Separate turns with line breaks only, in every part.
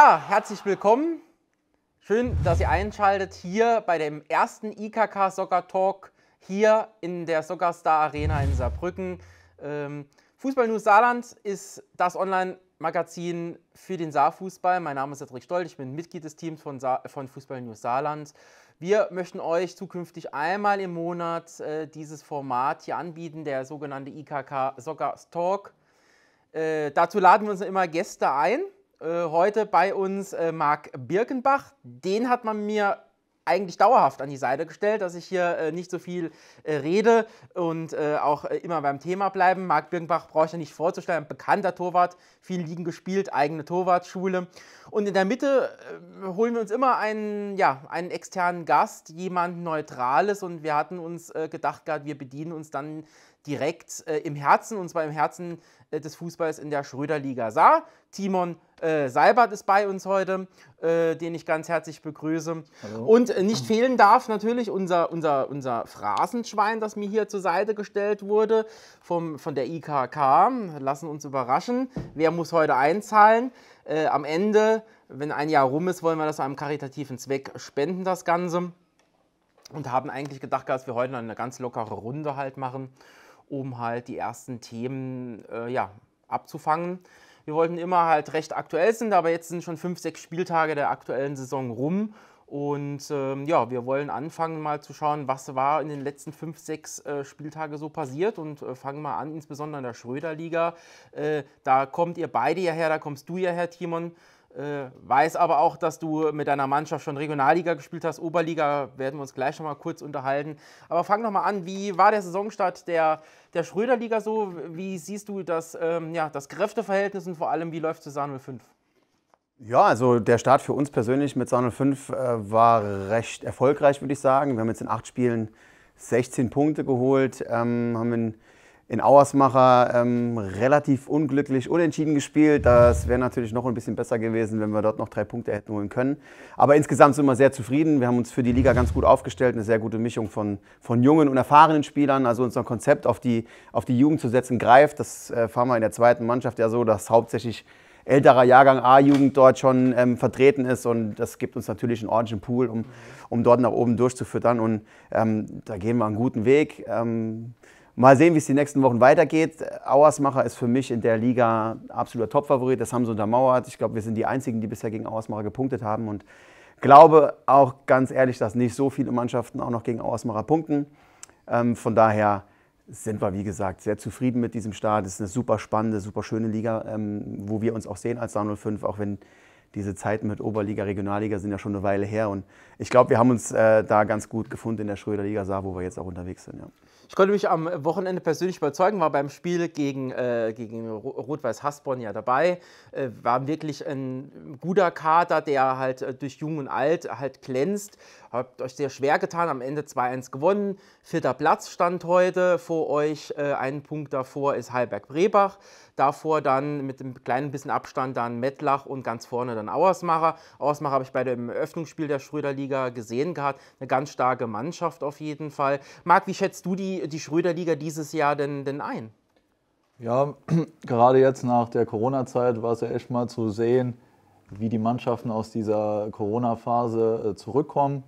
Ja, herzlich willkommen. Schön, dass ihr einschaltet hier bei dem ersten IKK Soccer Talk hier in der Soccer Star Arena in Saarbrücken. Ähm, Fußball News Saarland ist das Online-Magazin für den Saarfußball. Mein Name ist Cedric Stoll, ich bin Mitglied des Teams von, Sa von Fußball News Saarland. Wir möchten euch zukünftig einmal im Monat äh, dieses Format hier anbieten, der sogenannte IKK Soccer Talk. Äh, dazu laden wir uns immer Gäste ein äh, heute bei uns äh, Marc Birkenbach. Den hat man mir eigentlich dauerhaft an die Seite gestellt, dass ich hier äh, nicht so viel äh, rede und äh, auch äh, immer beim Thema bleiben. Marc Birkenbach brauche ich ja nicht vorzustellen, ein bekannter Torwart, viel Ligen gespielt, eigene Torwartschule. Und in der Mitte äh, holen wir uns immer einen, ja, einen externen Gast, jemand Neutrales und wir hatten uns gedacht gehabt, wir bedienen uns dann direkt im Herzen und zwar im Herzen äh, des Fußballs in der Schröder-Liga sah. Timon äh, Seibert ist bei uns heute, äh, den ich ganz herzlich begrüße. Hallo. Und äh, nicht fehlen darf natürlich unser, unser, unser Phrasenschwein, das mir hier zur Seite gestellt wurde vom, von der IKK. Lassen uns überraschen, wer muss heute einzahlen. Äh, am Ende, wenn ein Jahr rum ist, wollen wir das einem karitativen Zweck spenden, das Ganze. Und haben eigentlich gedacht, dass wir heute eine ganz lockere Runde halt machen um halt die ersten Themen äh, ja, abzufangen. Wir wollten immer halt recht aktuell sind, aber jetzt sind schon fünf, sechs Spieltage der aktuellen Saison rum. Und ähm, ja, wir wollen anfangen mal zu schauen, was war in den letzten fünf, sechs äh, Spieltage so passiert und äh, fangen mal an, insbesondere in der Schröder-Liga. Äh, da kommt ihr beide ja her, da kommst du ja her, Timon. Äh, weiß aber auch, dass du mit deiner Mannschaft schon Regionalliga gespielt hast. Oberliga werden wir uns gleich noch mal kurz unterhalten. Aber fang noch mal an, wie war der Saisonstart der, der Schröderliga so? Wie siehst du das, ähm, ja, das Kräfteverhältnis und vor allem, wie läuft es 05?
Ja, also der Start für uns persönlich mit 205 äh, war recht erfolgreich, würde ich sagen. Wir haben jetzt in acht Spielen 16 Punkte geholt, ähm, haben in in Auersmacher ähm, relativ unglücklich unentschieden gespielt. Das wäre natürlich noch ein bisschen besser gewesen, wenn wir dort noch drei Punkte hätten holen können. Aber insgesamt sind wir sehr zufrieden. Wir haben uns für die Liga ganz gut aufgestellt. Eine sehr gute Mischung von, von jungen und erfahrenen Spielern. Also unser Konzept auf die, auf die Jugend zu setzen greift. Das äh, fahren wir in der zweiten Mannschaft ja so, dass hauptsächlich älterer Jahrgang A-Jugend dort schon ähm, vertreten ist. Und das gibt uns natürlich einen ordentlichen Pool, um, um dort nach oben durchzufüttern. Und ähm, da gehen wir einen guten Weg. Ähm, Mal sehen, wie es die nächsten Wochen weitergeht. Auersmacher ist für mich in der Liga absoluter Topfavorit. Das haben sie untermauert. Ich glaube, wir sind die Einzigen, die bisher gegen Auersmacher gepunktet haben. Und glaube auch ganz ehrlich, dass nicht so viele Mannschaften auch noch gegen Auersmacher punkten. Ähm, von daher sind wir, wie gesagt, sehr zufrieden mit diesem Start. Es ist eine super spannende, super schöne Liga, ähm, wo wir uns auch sehen als Down 05, auch wenn diese Zeiten mit Oberliga, Regionalliga sind ja schon eine Weile her. Und ich glaube, wir haben uns äh, da ganz gut gefunden in der Schröder Liga Saar, wo wir jetzt auch unterwegs sind. Ja.
Ich konnte mich am Wochenende persönlich überzeugen, war beim Spiel gegen, äh, gegen Rot-Weiß Hasborn ja dabei. Äh, war wirklich ein guter Kader, der halt äh, durch Jung und Alt halt glänzt. Habt euch sehr schwer getan, am Ende 2-1 gewonnen. Vierter Platz stand heute vor euch. Äh, einen Punkt davor ist Heilberg-Brebach. Davor dann mit einem kleinen bisschen Abstand dann Mettlach und ganz vorne dann Auersmacher. Auersmacher habe ich bei dem Eröffnungsspiel der Schröderliga gesehen gehabt. Eine ganz starke Mannschaft auf jeden Fall. Marc, wie schätzt du die, die Schröderliga dieses Jahr denn, denn ein?
Ja, gerade jetzt nach der Corona-Zeit war es ja echt mal zu sehen, wie die Mannschaften aus dieser Corona-Phase äh, zurückkommen.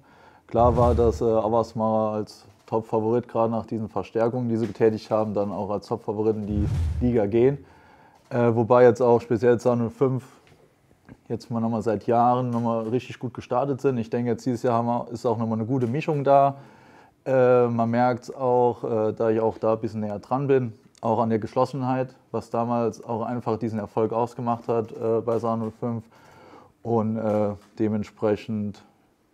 Klar war, dass äh, Avasmara als Top-Favorit, gerade nach diesen Verstärkungen, die sie getätigt haben, dann auch als Top-Favorit in die Liga gehen. Äh, wobei jetzt auch speziell 205 jetzt mal nochmal seit Jahren nochmal richtig gut gestartet sind. Ich denke, jetzt dieses Jahr wir, ist auch nochmal eine gute Mischung da. Äh, man merkt es auch, äh, da ich auch da ein bisschen näher dran bin, auch an der Geschlossenheit, was damals auch einfach diesen Erfolg ausgemacht hat äh, bei Sa 05. Und äh, dementsprechend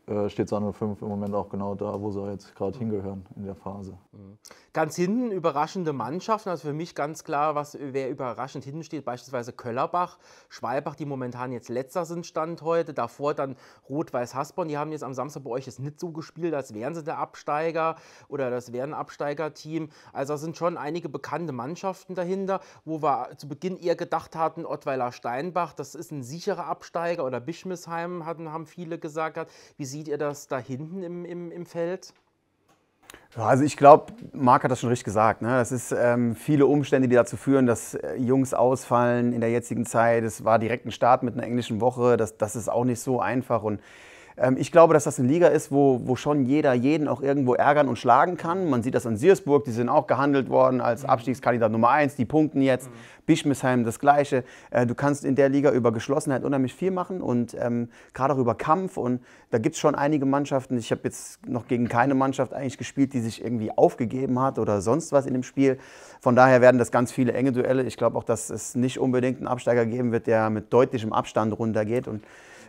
äh, steht 205 im Moment auch genau da, wo sie jetzt gerade mhm. hingehören in der Phase. Mhm.
Ganz hinten überraschende Mannschaften, also für mich ganz klar, was, wer überraschend hinten steht, beispielsweise Köllerbach, Schwalbach, die momentan jetzt letzter sind, Stand heute, davor dann Rot-Weiß-Hasborn, die haben jetzt am Samstag bei euch jetzt nicht so gespielt, als wären sie der Absteiger oder das wären Absteigerteam, also da sind schon einige bekannte Mannschaften dahinter, wo wir zu Beginn eher gedacht hatten, Ottweiler-Steinbach, das ist ein sicherer Absteiger oder Bischmissheim, hatten, haben viele gesagt, wie sie seht ihr das da hinten im, im, im Feld?
also ich glaube, Marc hat das schon richtig gesagt. Ne? Das ist ähm, viele Umstände, die dazu führen, dass äh, Jungs ausfallen in der jetzigen Zeit. Es war direkt ein Start mit einer englischen Woche. Das, das ist auch nicht so einfach. Und ähm, ich glaube, dass das eine Liga ist, wo, wo schon jeder jeden auch irgendwo ärgern und schlagen kann. Man sieht das an Siersburg, die sind auch gehandelt worden als mhm. Abstiegskandidat Nummer 1, die punkten jetzt. Mhm. Bischmisheim das Gleiche. Äh, du kannst in der Liga über Geschlossenheit unheimlich viel machen und ähm, gerade auch über Kampf. Und da gibt es schon einige Mannschaften. Ich habe jetzt noch gegen keine Mannschaft eigentlich gespielt, die sich irgendwie aufgegeben hat oder sonst was in dem Spiel. Von daher werden das ganz viele enge Duelle. Ich glaube auch, dass es nicht unbedingt einen Absteiger geben wird, der mit deutlichem Abstand runtergeht. Und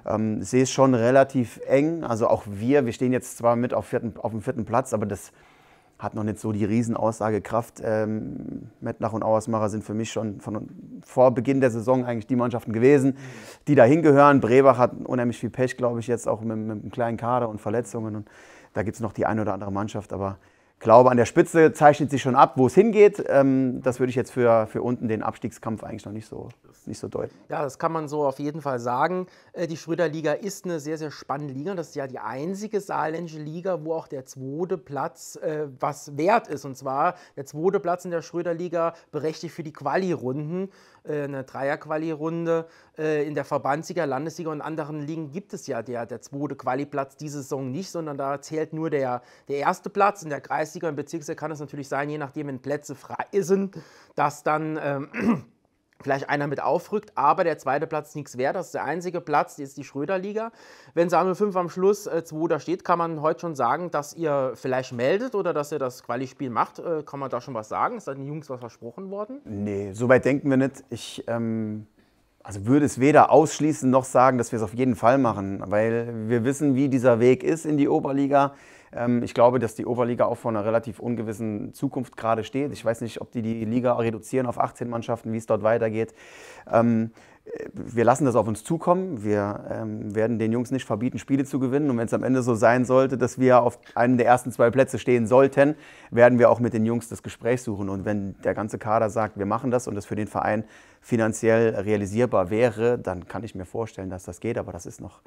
ähm, sehe es schon relativ eng. Also auch wir, wir stehen jetzt zwar mit auf, vierten, auf dem vierten Platz, aber das hat noch nicht so die Riesenaussagekraft. Ähm, Mettnach und Auersmacher sind für mich schon von, vor Beginn der Saison eigentlich die Mannschaften gewesen, die da hingehören. Brebach hat unheimlich viel Pech, glaube ich, jetzt auch mit, mit einem kleinen Kader und Verletzungen. Und da gibt es noch die eine oder andere Mannschaft, aber glaube, an der Spitze zeichnet sich schon ab, wo es hingeht. Ähm, das würde ich jetzt für, für unten den Abstiegskampf eigentlich noch nicht so, nicht so deuten.
Ja, das kann man so auf jeden Fall sagen. Äh, die Schröder-Liga ist eine sehr, sehr spannende Liga. Das ist ja die einzige saarländische Liga, wo auch der zweite Platz äh, was wert ist. Und zwar der zweite Platz in der Schröder-Liga berechtigt für die Quali-Runden. Äh, eine Dreier-Quali-Runde äh, in der Verbandsliga, Landesliga und anderen Ligen gibt es ja der, der zweite Quali-Platz diese Saison nicht, sondern da zählt nur der, der erste Platz. In der Kreisliga und Bezirksliga kann es natürlich sein, je nachdem, wenn Plätze frei sind, dass dann ähm, vielleicht einer mit aufrückt, aber der zweite Platz nichts wert. Das ist der einzige Platz, die ist die Schröder-Liga. Wenn Samuel 5 am Schluss 2 äh, da steht, kann man heute schon sagen, dass ihr vielleicht meldet oder dass ihr das Quali-Spiel macht. Äh, kann man da schon was sagen? Ist da den Jungs was versprochen worden?
Nee, soweit denken wir nicht. Ich ähm, also würde es weder ausschließen noch sagen, dass wir es auf jeden Fall machen, weil wir wissen, wie dieser Weg ist in die Oberliga. Ähm, ich glaube, dass die Oberliga auch vor einer relativ ungewissen Zukunft gerade steht. Ich weiß nicht, ob die die Liga reduzieren auf 18 Mannschaften, wie es dort weitergeht. Ähm, äh, wir lassen das auf uns zukommen. Wir ähm, werden den Jungs nicht verbieten, Spiele zu gewinnen. Und wenn es am Ende so sein sollte, dass wir auf einem der ersten zwei Plätze stehen sollten, werden wir auch mit den Jungs das Gespräch suchen. Und wenn der ganze Kader sagt, wir machen das und das für den Verein finanziell realisierbar wäre, dann kann ich mir vorstellen, dass das geht. Aber das ist noch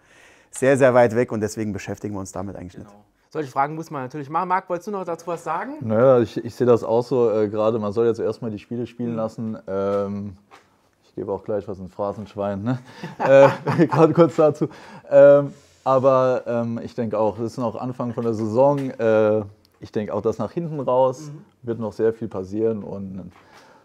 sehr, sehr weit weg
und deswegen beschäftigen wir uns damit eigentlich genau. nicht
solche Fragen muss man natürlich machen. Marc, wolltest du noch dazu was sagen?
Naja, ich, ich sehe das auch so äh, gerade, man soll jetzt erstmal die Spiele spielen mhm. lassen. Ähm, ich gebe auch gleich was in Phrasenschwein, ne? äh, gerade kurz dazu. Ähm, aber ähm, ich denke auch, es ist noch Anfang von der Saison. Äh, ich denke auch, dass nach hinten raus mhm. wird noch sehr viel passieren und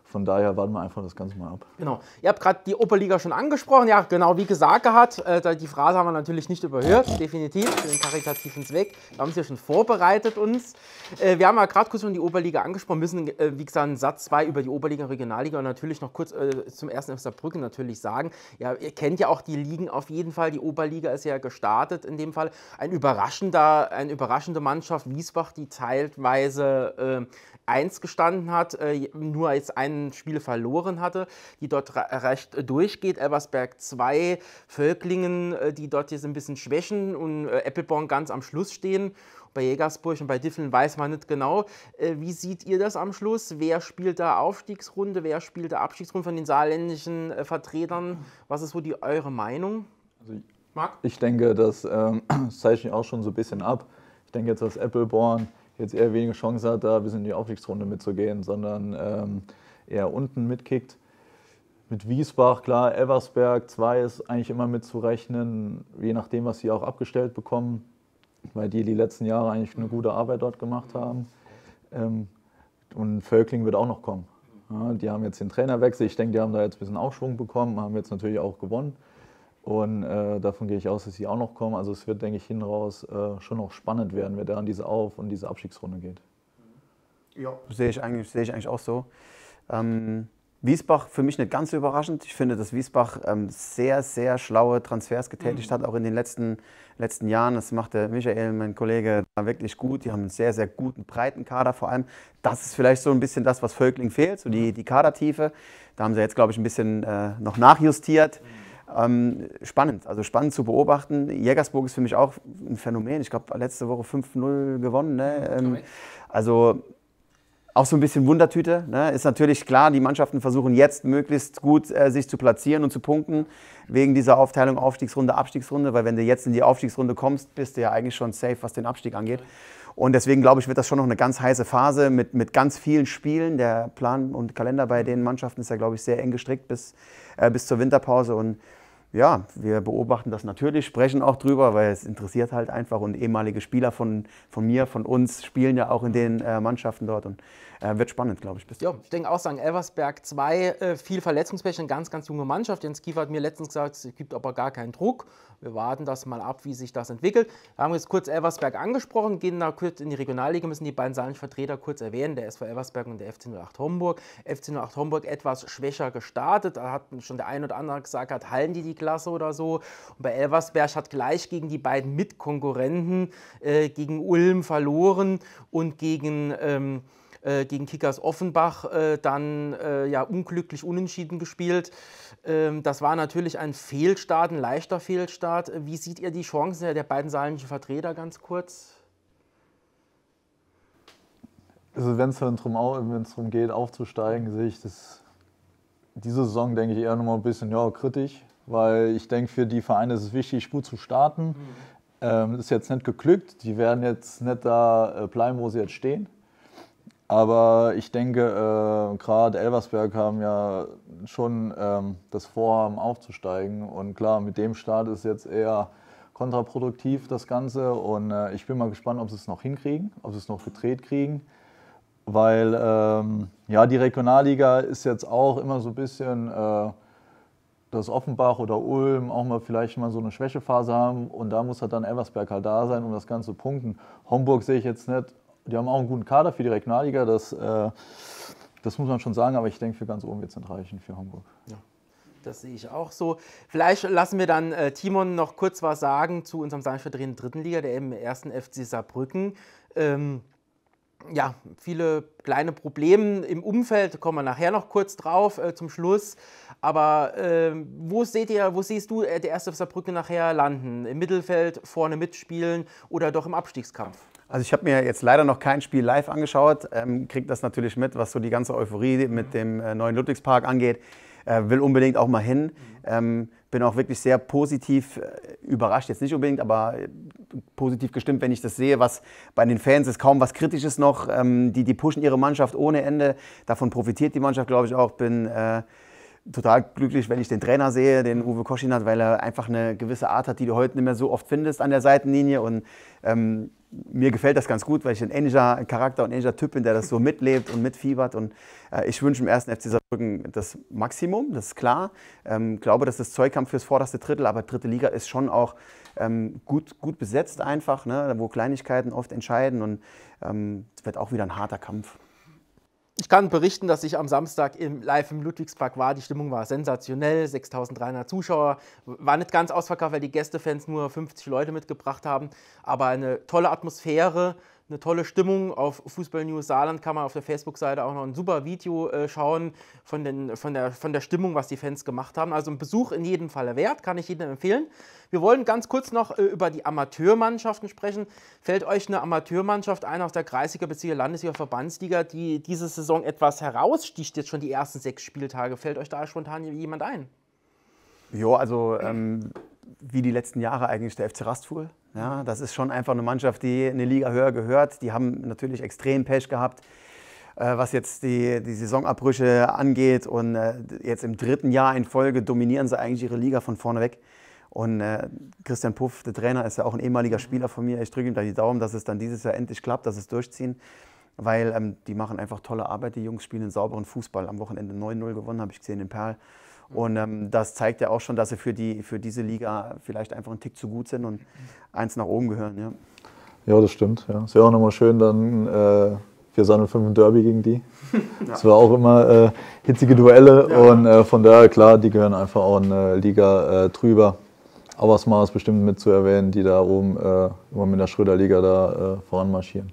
von daher warten wir einfach das Ganze mal ab.
Genau. Ihr habt gerade die Oberliga schon angesprochen. Ja, genau, wie gesagt gehabt, äh, die Phrase haben wir natürlich nicht überhört, definitiv, für den karitativen Zweck. Wir haben es ja schon vorbereitet uns. Äh, wir haben ja gerade kurz schon die Oberliga angesprochen, müssen, äh, wie gesagt, einen Satz zwei über die Oberliga, und Regionalliga und natürlich noch kurz äh, zum ersten FC Brücken natürlich sagen. Ja, ihr kennt ja auch die Ligen auf jeden Fall. Die Oberliga ist ja gestartet in dem Fall. Ein überraschender, eine überraschende Mannschaft, Wiesbach, die teilweise äh, 1 gestanden hat, äh, nur jetzt ein Spiel verloren hatte, die dort recht durchgeht. Elbersberg 2, Völklingen, äh, die dort jetzt ein bisschen schwächen und Appleborn äh, ganz am Schluss stehen. Bei Jägersburg und bei Diffeln weiß man nicht genau. Wie seht ihr das am Schluss? Wer spielt da Aufstiegsrunde? Wer spielt da Abstiegsrunde von den saarländischen Vertretern? Was ist so die, eure Meinung? Also, Marc?
Ich denke, ähm, das, ähm, das zeichne ich auch schon so ein bisschen ab. Ich denke jetzt, dass Appleborn jetzt eher weniger Chance hat, da bis in die Aufstiegsrunde mitzugehen, sondern ähm, eher unten mitkickt. Mit Wiesbach, klar, Eversberg 2 ist eigentlich immer mitzurechnen, je nachdem, was sie auch abgestellt bekommen, weil die die letzten Jahre eigentlich eine gute Arbeit dort gemacht haben. Ähm, und Völkling wird auch noch kommen. Ja, die haben jetzt den Trainerwechsel. Ich denke, die haben da jetzt ein bisschen Aufschwung bekommen, haben jetzt natürlich auch gewonnen. Und äh, davon gehe ich aus, dass sie auch noch kommen. Also es wird, denke ich, hinaus äh, schon noch spannend werden, wer da an diese Auf- und diese Abstiegsrunde geht. Mhm. Ja,
sehe ich eigentlich, sehe ich eigentlich auch so. Ähm, Wiesbach für mich nicht ganz so überraschend. Ich finde, dass Wiesbach ähm, sehr, sehr schlaue Transfers getätigt mhm. hat, auch in den letzten, letzten Jahren. Das macht der Michael, mein Kollege, da wirklich gut. Die haben einen sehr, sehr guten, breiten Kader vor allem. Das ist vielleicht so ein bisschen das, was Völkling fehlt, so die, mhm. die Kadertiefe. Da haben sie jetzt, glaube ich, ein bisschen äh, noch nachjustiert. Mhm ähm, spannend, also spannend zu beobachten. Jägersburg ist für mich auch ein Phänomen. Ich glaube, letzte Woche 5-0 gewonnen. Ne? Ähm, also auch so ein bisschen Wundertüte. Ne? Ist natürlich klar, die Mannschaften versuchen jetzt möglichst gut äh, sich zu platzieren und zu punkten wegen dieser Aufteilung Aufstiegsrunde, Abstiegsrunde, weil wenn du jetzt in die Aufstiegsrunde kommst, bist du ja eigentlich schon safe, was den Abstieg angeht. Und deswegen glaube ich, wird das schon noch eine ganz heiße Phase mit, mit ganz vielen Spielen. Der Plan und Kalender bei den Mannschaften ist ja, glaube ich, sehr eng gestrickt bis, äh, bis zur Winterpause. Und ja, wir beobachten das natürlich, sprechen auch drüber, weil es interessiert halt einfach. Und ehemalige Spieler von, von mir, von uns, spielen ja auch in den äh, Mannschaften dort. Und äh, wird spannend, glaube ich. Bis
ja, ich denke auch, sagen, Elversberg 2, äh, viel Verletzungspech, eine ganz, ganz junge Mannschaft. Jens Kiefer hat mir letztens gesagt, es gibt aber gar keinen Druck. Wir warten das mal ab, wie sich das entwickelt. Wir haben jetzt kurz Elversberg angesprochen, gehen da kurz in die Regionalliga, müssen die beiden saarländischen Vertreter kurz erwähnen, der SV Elversberg und der FC 08 Homburg. FC 08 Homburg etwas schwächer gestartet, da hat schon der ein oder andere gesagt, hat, halten die die Klasse oder so. Und bei Elversberg hat gleich gegen die beiden Mitkonkurrenten, äh, gegen Ulm verloren und gegen... Ähm, äh, gegen Kickers Offenbach äh, dann äh, ja unglücklich unentschieden gespielt. Ähm, das war natürlich ein Fehlstart, ein leichter Fehlstart. Äh, wie sieht ihr die Chancen der beiden saarländischen Vertreter ganz kurz?
Also wenn es darum geht, aufzusteigen, sehe ich das diese Saison, denke ich, eher noch mal ein bisschen ja, kritisch weil ich denke, für die Vereine ist es wichtig, gut zu starten. Mhm. Ähm, ist jetzt nicht geglückt, die werden jetzt nicht da äh, bleiben, wo sie jetzt stehen. Aber ich denke, äh, gerade Elversberg haben ja schon ähm, das Vorhaben aufzusteigen. Und klar, mit dem Start ist jetzt eher kontraproduktiv das Ganze. Und äh, ich bin mal gespannt, ob sie es noch hinkriegen, ob sie es noch gedreht kriegen. Weil ähm, ja, die Regionalliga ist jetzt auch immer so ein bisschen äh, dass Offenbach oder Ulm auch mal vielleicht mal so eine Schwächephase haben und da muss halt dann Elversberg halt da sein, um das Ganze zu punkten. Homburg sehe ich jetzt nicht, die haben auch einen guten Kader für die Regionalliga, das, äh, das muss man schon sagen, aber ich denke, für ganz oben wird es nicht reichen für Homburg. Ja.
Das sehe ich auch so. Vielleicht lassen wir dann äh, Timon noch kurz was sagen zu unserem Samstag dritten Liga, der im ersten FC Saarbrücken. Ähm ja, viele kleine Probleme im Umfeld, kommen wir nachher noch kurz drauf äh, zum Schluss. Aber äh, wo seht ihr, wo siehst du äh, der erste Saarbrücken nachher landen? Im Mittelfeld, vorne mitspielen oder doch im Abstiegskampf?
Also ich habe mir jetzt leider noch kein Spiel live angeschaut, ähm, kriege das natürlich mit, was so die ganze Euphorie mit dem äh, neuen Ludwigspark angeht äh, will unbedingt auch mal hin. Ähm, bin auch wirklich sehr positiv äh, überrascht, jetzt nicht unbedingt, aber äh, positiv gestimmt, wenn ich das sehe, was bei den Fans ist, kaum was Kritisches noch. Ähm, die, die pushen ihre Mannschaft ohne Ende. Davon profitiert die Mannschaft, glaube ich, auch. Bin äh, total glücklich, wenn ich den Trainer sehe, den Uwe Koschinat, weil er einfach eine gewisse Art hat, die du heute nicht mehr so oft findest an der Seitenlinie. Und ähm, mir gefällt das ganz gut, weil ich ein ähnlicher Charakter und ähnlicher Typ bin, der das so mitlebt und mitfiebert. Und äh, ich wünsche dem ersten FC Saarbrücken das Maximum, das ist klar. Ich ähm, glaube, dass das Zeug haben fürs vorderste Drittel, aber dritte Liga ist schon auch ähm, gut, gut besetzt einfach, ne? wo Kleinigkeiten oft entscheiden. Und es ähm, wird auch wieder ein harter Kampf. Ich kann berichten, dass ich am Samstag im Live im Ludwigspark war. Die Stimmung war sensationell.
6300 Zuschauer. War nicht ganz ausverkauft, weil die Gästefans nur 50 Leute mitgebracht haben. Aber eine tolle Atmosphäre eine tolle Stimmung. Auf Fußball News Saarland kann man auf der Facebook-Seite auch noch ein super Video äh, schauen von, den, von, der, von der Stimmung, was die Fans gemacht haben. Also ein Besuch in jedem Fall wert, kann ich jedem empfehlen. Wir wollen ganz kurz noch äh, über die Amateurmannschaften sprechen. Fällt euch eine Amateurmannschaft ein aus der Kreisliga bzw. Landesliga Verbandsliga, die diese Saison etwas heraussticht, jetzt schon die ersten sechs Spieltage? Fällt euch da spontan jemand ein?
Ja, also ähm, wie die letzten Jahre eigentlich der FC Rastful. Ja, das ist schon einfach eine Mannschaft, die eine Liga höher gehört. Die haben natürlich extrem Pech gehabt, äh, was jetzt die, die Saisonabbrüche angeht. Und äh, jetzt im dritten Jahr in Folge dominieren sie eigentlich ihre Liga von vorne weg. Und äh, Christian Puff, der Trainer, ist ja auch ein ehemaliger Spieler von mir. Ich drücke ihm da die Daumen, dass es dann dieses Jahr endlich klappt, dass es durchziehen. Weil ähm, die machen einfach tolle Arbeit. Die Jungs spielen einen sauberen Fußball. Am Wochenende 9-0 gewonnen, habe ich gesehen in Perl. Mhm. Und ähm, das zeigt ja auch schon, dass sie für, die, für diese Liga vielleicht einfach einen Tick zu gut sind und eins nach oben
gehören. Ja, ja das stimmt. Ja. Ist ja auch nochmal schön, dann äh, 4 Sonnen 5 im Derby gegen die. Das war auch immer äh, hitzige Duelle ja. und äh, von daher, klar, die gehören einfach auch in eine äh, Liga äh, drüber. Aber es ist bestimmt mit zu erwähnen, die da oben äh, immer mit der Schröder-Liga da äh, voranmarschieren.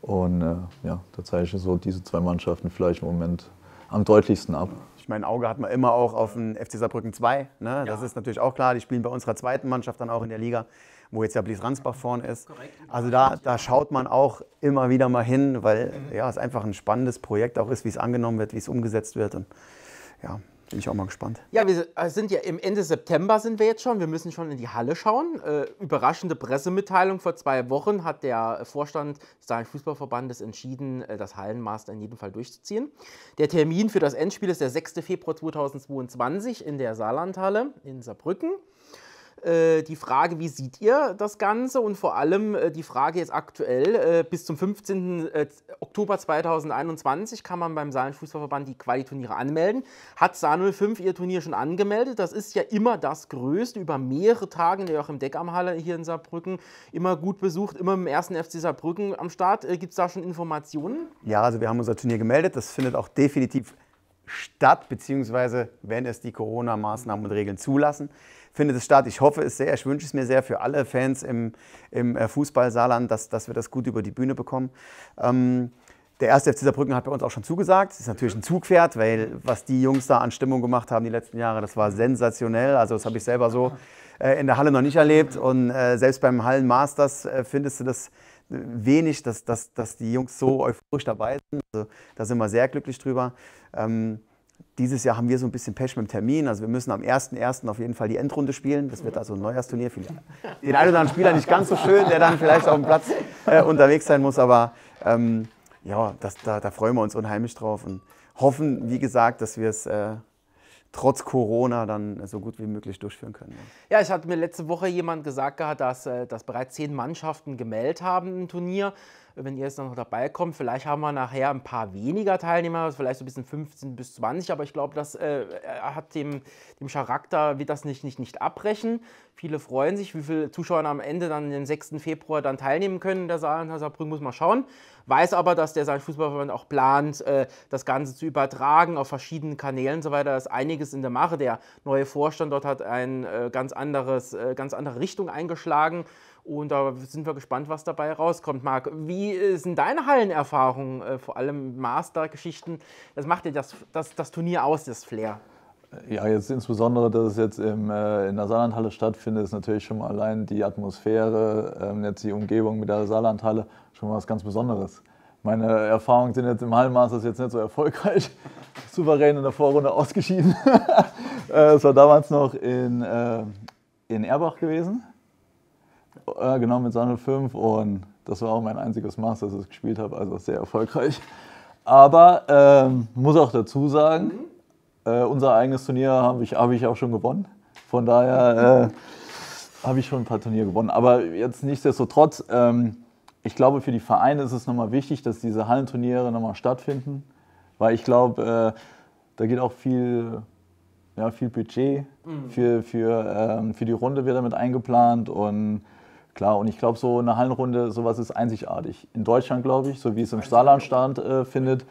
Und äh, ja, da zeige ich so diese zwei Mannschaften vielleicht im Moment am deutlichsten ab
mein Auge hat man immer auch auf den FC Saarbrücken 2. Ne? Das ist natürlich auch klar. Die spielen bei unserer zweiten Mannschaft dann auch in der Liga, wo jetzt ja Blies Ransbach vorne ist. Also da, da schaut man auch immer wieder mal hin, weil mhm. ja, es einfach ein spannendes Projekt auch ist, wie es angenommen wird, wie es umgesetzt wird. Und, ja, bin ich auch mal gespannt.
Ja, wir äh, sind ja im Ende September sind wir jetzt schon. Wir müssen schon in die Halle schauen. Äh, überraschende Pressemitteilung vor zwei Wochen hat der Vorstand des Saarischen Fußballverbandes entschieden, äh, das Hallenmaster in jedem Fall durchzuziehen. Der Termin für das Endspiel ist der 6. Februar 2022 in der Saarlandhalle in Saarbrücken. Äh, die Frage, wie seht ihr das Ganze und vor allem äh, die Frage jetzt aktuell, äh, bis zum 15. Oktober 2021 kann man beim Saarland Fußballverband die Qualiturniere anmelden. Hat Saar 05 ihr Turnier schon angemeldet? Das ist ja immer das Größte, über mehrere Tage in der Joachim Deck am Halle hier in Saarbrücken, immer gut besucht, immer im ersten FC Saarbrücken am Start. Gibt es da schon Informationen?
Ja, also wir haben unser Turnier gemeldet, das findet auch definitiv statt, beziehungsweise wenn es die Corona-Maßnahmen und Regeln zulassen findet es statt. Ich hoffe es sehr, ich wünsche es mir sehr für alle Fans im, im äh, Fußball-Saarland, dass, dass wir das gut über die Bühne bekommen. Ähm, der erste FC Saarbrücken hat bei uns auch schon zugesagt. Das ist natürlich ein Zugpferd, weil was die Jungs da an Stimmung gemacht haben die letzten Jahre, das war sensationell. Also das habe ich selber so äh, in der Halle noch nicht erlebt. Und äh, selbst beim Hallenmasters äh, findest du das äh, wenig, dass, dass, dass die Jungs so euphorisch dabei sind. Also da sind wir sehr glücklich drüber. Ähm, dieses Jahr haben wir so ein bisschen Pech mit dem Termin. Also wir müssen am 1.1. auf jeden Fall die Endrunde spielen. Das wird also ein Neujahrsturnier. Für den einen oder anderen Spieler nicht ganz so schön, der dann vielleicht auf dem Platz äh, unterwegs sein muss. Aber ähm, ja, das, da, da, freuen wir uns unheimlich drauf und hoffen, wie gesagt, dass wir es äh, trotz Corona dann so gut wie möglich durchführen können.
Ja, ich hatte mir letzte Woche jemand gesagt gehabt, dass, äh, dass bereits zehn Mannschaften gemeldet haben im Turnier wenn ihr jetzt noch dabei kommt. Vielleicht haben wir nachher ein paar weniger Teilnehmer, also vielleicht so ein bisschen 15 bis 20, aber ich glaube, das äh, äh, hat dem, dem Charakter, wird das nicht, nicht, nicht abbrechen. Viele freuen sich, wie viele Zuschauer am Ende dann den 6. Februar dann teilnehmen können in der Saal in Hasserbrück, muss man schauen. Weiß aber, dass der Saal Fußballverband auch plant, äh, das Ganze zu übertragen auf verschiedenen Kanälen und so weiter. Da ist einiges in der Mache. Der neue Vorstand dort hat eine äh, ganz, ganz andere Richtung eingeschlagen. Und da sind wir gespannt, was dabei rauskommt. Marc, wie äh, sind deine Hallenerfahrungen, äh, vor allem Master-Geschichten? Das macht dir das, das, das Turnier aus, das Flair?
Äh, ja, jetzt insbesondere, dass es jetzt im, äh, in der Saarlandhalle stattfindet, ist natürlich schon mal allein die Atmosphäre, ähm, jetzt die Umgebung mit der Saarlandhalle schon mal was ganz Besonderes. Meine Erfahrungen sind jetzt im Hallenmasters jetzt nicht so erfolgreich. Souverän in der Vorrunde ausgeschieden. Es war damals noch in, äh, in Erbach gewesen. Äh, genau, mit 205 und das war auch mein einziges Master, das ich gespielt habe, also sehr erfolgreich. Aber ähm, muss auch dazu sagen, mhm. äh, unser eigenes Turnier habe ich, hab ich auch schon gewonnen. Von daher äh, habe ich schon ein paar Turniere gewonnen. Aber jetzt nichtsdestotrotz, ähm, ich glaube, für die Vereine ist es nochmal wichtig, dass diese Hallenturniere nochmal stattfinden. Weil ich glaube, äh, da geht auch viel, ja, viel Budget mhm. für, für, ähm, für die Runde wird damit eingeplant und Klar, und ich glaube, so eine Hallenrunde, sowas ist einzigartig. In Deutschland, glaube ich, so wie es im Saarlandstand äh, findet.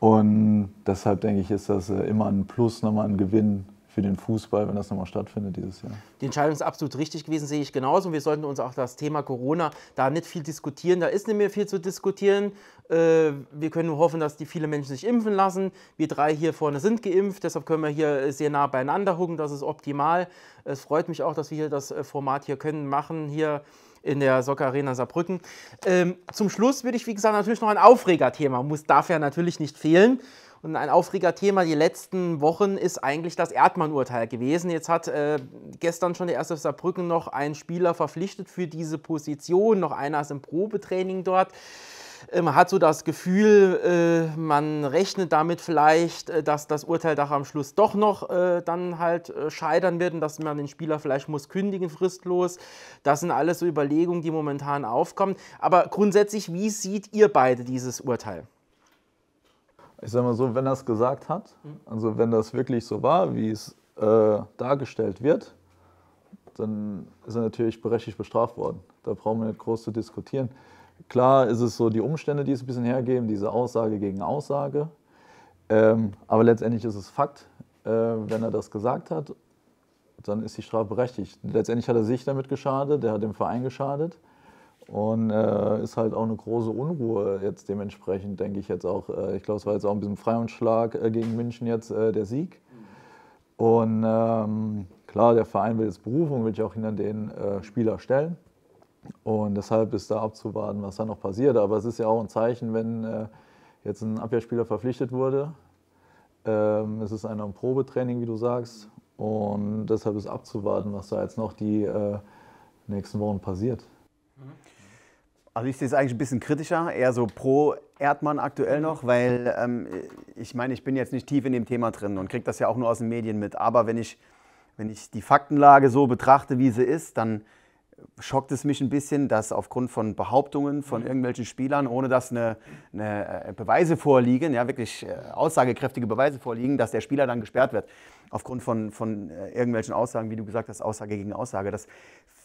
Und deshalb denke ich, ist das äh, immer ein Plus, nochmal ein Gewinn für den Fußball, wenn das nochmal stattfindet dieses Jahr.
Die Entscheidung ist absolut richtig gewesen, sehe ich genauso. Und Wir sollten uns auch das Thema Corona da nicht viel diskutieren. Da ist nicht mehr viel zu diskutieren. Äh, wir können nur hoffen, dass die viele Menschen sich impfen lassen. Wir drei hier vorne sind geimpft, deshalb können wir hier äh, sehr nah beieinander hucken. Das ist optimal. Es freut mich auch, dass wir hier das äh, Format hier können machen. Hier in der Soccer Arena Saarbrücken. Ähm, zum Schluss würde ich, wie gesagt, natürlich noch ein Aufregerthema, muss, darf ja natürlich nicht fehlen. Und ein Aufregerthema die letzten Wochen ist eigentlich das Erdmann-Urteil gewesen. Jetzt hat äh, gestern schon der erste Saarbrücken noch einen Spieler verpflichtet für diese Position. Noch einer ist im Probetraining dort. Man ähm, hat so das Gefühl, äh, man rechnet damit vielleicht, äh, dass das Urteil doch am Schluss doch noch äh, dann halt scheitern wird und dass man den Spieler vielleicht muss kündigen fristlos. Das sind alles so Überlegungen, die momentan aufkommen. Aber grundsätzlich, wie sieht ihr beide dieses Urteil?
Ich sage mal so, wenn er es gesagt hat, mhm. also wenn das wirklich so war, wie es äh, dargestellt wird, dann ist er natürlich berechtigt bestraft worden. Da brauchen wir nicht groß zu diskutieren. Klar ist es so die Umstände, die es ein bisschen hergeben, diese Aussage gegen Aussage. Ähm, aber letztendlich ist es Fakt, äh, wenn er das gesagt hat, dann ist die Strafe berechtigt. Letztendlich hat er sich damit geschadet, er hat dem Verein geschadet. Und äh, ist halt auch eine große Unruhe jetzt dementsprechend, denke ich jetzt auch. Äh, ich glaube, es war jetzt auch ein bisschen Freiungsschlag äh, gegen München jetzt äh, der Sieg. Und ähm, klar, der Verein will jetzt Berufung, will ich auch hinter den äh, Spieler stellen. Und deshalb ist da abzuwarten, was da noch passiert. Aber es ist ja auch ein Zeichen, wenn äh, jetzt ein Abwehrspieler verpflichtet wurde. Ähm, es ist einer im Probetraining, wie du sagst. Und deshalb ist abzuwarten, was da jetzt noch die äh, nächsten Wochen passiert. Mhm.
Also ich sehe es eigentlich ein bisschen kritischer, eher so pro Erdmann aktuell noch, weil ähm, ich meine, ich bin jetzt nicht tief in dem Thema drin und kriege das ja auch nur aus den Medien mit. Aber wenn ich, wenn ich die Faktenlage so betrachte, wie sie ist, dann schockt es mich ein bisschen, dass aufgrund von Behauptungen von mhm. irgendwelchen Spielern, ohne dass eine, eine äh, Beweise vorliegen, ja wirklich äh, aussagekräftige Beweise vorliegen, dass der Spieler dann gesperrt wird. Aufgrund von, von äh, irgendwelchen Aussagen, wie du gesagt hast, Aussage gegen Aussage. Das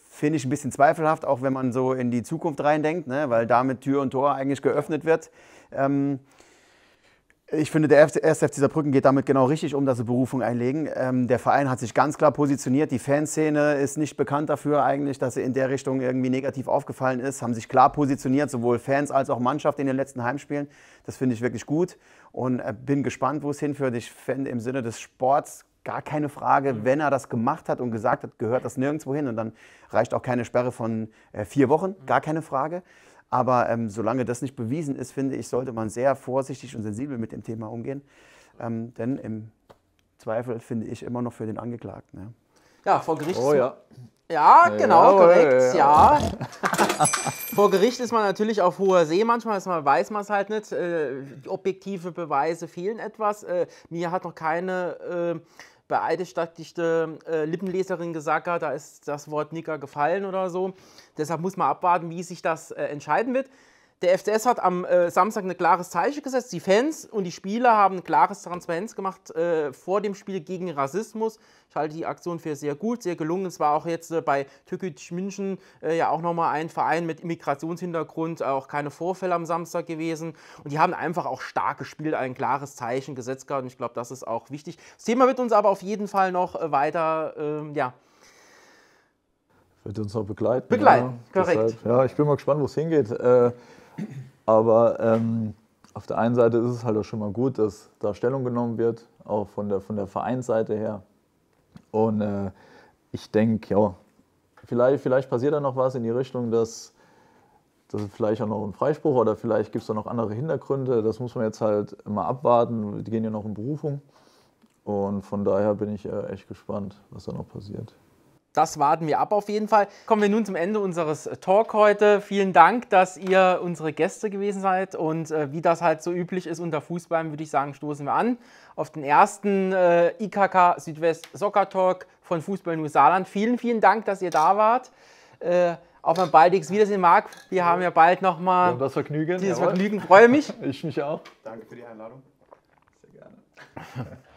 finde ich ein bisschen zweifelhaft, auch wenn man so in die Zukunft reindenkt, ne? weil damit Tür und Tor eigentlich geöffnet wird. Ähm, ich finde, der erste FC Saarbrücken geht damit genau richtig um, dass sie Berufung einlegen. Ähm, der Verein hat sich ganz klar positioniert. Die Fanszene ist nicht bekannt dafür eigentlich, dass sie in der Richtung irgendwie negativ aufgefallen ist. Haben sich klar positioniert, sowohl Fans als auch Mannschaft in den letzten Heimspielen. Das finde ich wirklich gut und äh, bin gespannt, wo es hinführt. Ich fände im Sinne des Sports gar keine Frage, mhm. wenn er das gemacht hat und gesagt hat, gehört das nirgendwo hin. Und dann reicht auch keine Sperre von äh, vier Wochen, mhm. gar keine Frage. Aber ähm, solange das nicht bewiesen ist, finde ich, sollte man sehr vorsichtig und sensibel mit dem Thema umgehen. Ähm, denn im Zweifel finde ich immer noch für den Angeklagten. Ja, ja vor Gericht. Oh, ja. Ja, genau, ja,
korrekt, ja. ja. Vor Gericht ist man natürlich auf hoher See, manchmal manchmal weiß man es halt nicht. Äh, objektive Beweise fehlen etwas. Äh, mir hat noch keine äh, bei Eidelstadt äh, Lippenleserin gesagt hat, da ist das Wort Nicker gefallen oder so. Deshalb muss man abwarten, wie sich das äh, entscheiden wird. Der FCS hat am äh, Samstag ein klares Zeichen gesetzt. Die Fans und die Spieler haben ein klares Transparenz gemacht äh, vor dem Spiel gegen Rassismus. Ich halte die Aktion für sehr gut, sehr gelungen. Es war auch jetzt äh, bei Tükütsch München äh, ja auch nochmal ein Verein mit Immigrationshintergrund, äh, auch keine Vorfälle am Samstag gewesen. Und die haben einfach auch stark gespielt, ein klares Zeichen gesetzt gehabt. Und ich glaube, das ist auch wichtig. Das Thema wird uns aber auf jeden Fall noch äh, weiter, ähm, ja,
wird uns noch begleiten. Begleiten, ja. korrekt. Deshalb, ja, ich bin mal gespannt, wo es hingeht. Äh, aber ähm, auf der einen Seite ist es halt auch schon mal gut, dass da Stellung genommen wird, auch von der, von der Vereinsseite her. Und äh, ich denke, ja, vielleicht, vielleicht passiert da noch was in die Richtung, dass das vielleicht auch noch ein Freispruch oder vielleicht gibt es da noch andere Hintergründe. Das muss man jetzt halt mal abwarten. Die gehen ja noch in Berufung. Und von daher bin ich äh, echt gespannt, was da noch passiert
das warten wir ab auf jeden Fall. Kommen wir nun zum Ende unseres äh, Talk heute. Vielen Dank, dass ihr unsere Gäste gewesen seid. Und äh, wie das halt so üblich ist unter Fußballern, würde ich sagen, stoßen wir an auf den ersten äh, IKK Südwest Soccer Talk von Fußball New Saarland. Vielen, vielen Dank, dass ihr da wart. Äh, auf ein baldiges Wiedersehen, Marc. Wir haben ja bald nochmal das Vergnügen. Dieses Jawohl. Vergnügen, freue mich. Ich mich auch. Danke für die Einladung. Sehr gerne.